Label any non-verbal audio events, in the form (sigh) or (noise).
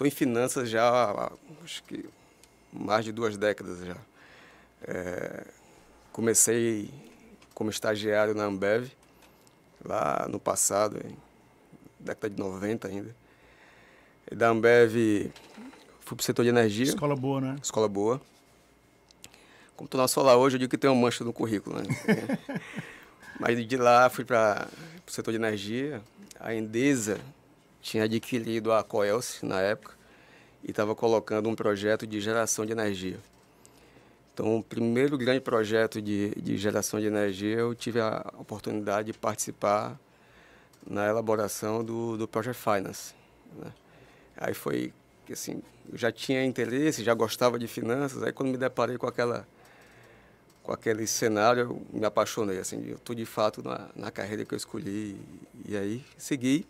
Estou em finanças já acho que mais de duas décadas já. É, comecei como estagiário na Ambev, lá no passado, em década de 90 ainda. E da Ambev fui para o setor de energia. Escola boa, né? Escola boa. Como estou na sola hoje, eu digo que tem uma mancha no currículo, né? (laughs) Mas de lá fui para o setor de energia. A Endesa tinha adquirido a Coelce na época e estava colocando um projeto de geração de energia. Então, o primeiro grande projeto de, de geração de energia, eu tive a oportunidade de participar na elaboração do, do Project Finance. Né? Aí foi assim, eu já tinha interesse, já gostava de finanças, aí quando me deparei com aquela com aquele cenário, eu me apaixonei, assim, eu estou de fato na, na carreira que eu escolhi, e aí segui